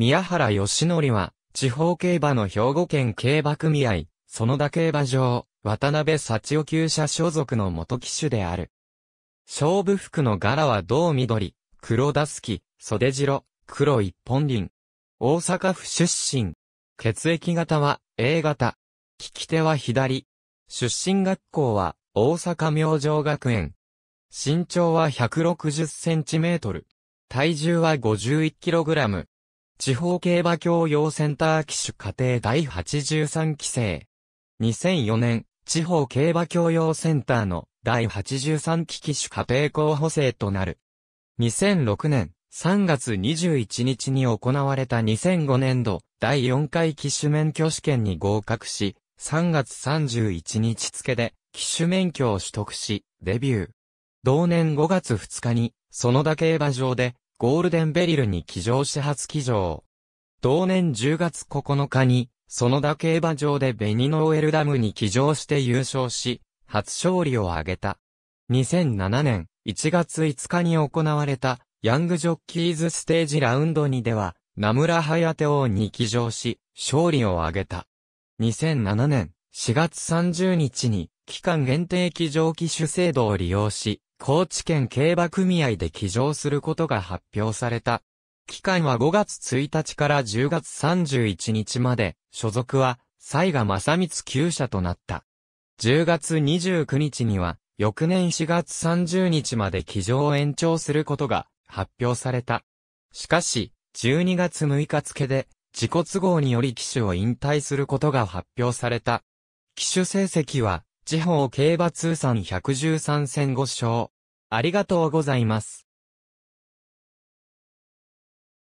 宮原義則は、地方競馬の兵庫県競馬組合、園田競馬場、渡辺幸男厩舎所属の元騎手である。勝負服の柄は銅緑、黒ダスキ、袖白、黒一本輪。大阪府出身。血液型は A 型。利き手は左。出身学校は大阪明星学園。身長は160センチメートル。体重は51キログラム。地方競馬教養センター機種家庭第83期生。2004年、地方競馬教養センターの第83期機種家庭候補生となる。2006年3月21日に行われた2005年度第4回機種免許試験に合格し、3月31日付で機種免許を取得し、デビュー。同年5月2日に、園田競馬場でゴールデンベリルに騎乗し初騎乗。同年10月9日に、そのだ競馬場でベニノーエルダムに騎乗して優勝し、初勝利を挙げた。2007年1月5日に行われた、ヤングジョッキーズステージラウンド2では、名村隼人王に騎乗し、勝利を挙げた。2007年4月30日に、期間限定騎乗機種制度を利用し、高知県競馬組合で起乗することが発表された。期間は5月1日から10月31日まで、所属は、西賀正光厩舎となった。10月29日には、翌年4月30日まで起乗を延長することが発表された。しかし、12月6日付で、自己都合により騎手を引退することが発表された。騎手成績は、地方競馬通算113戦5勝。ありがとうございます。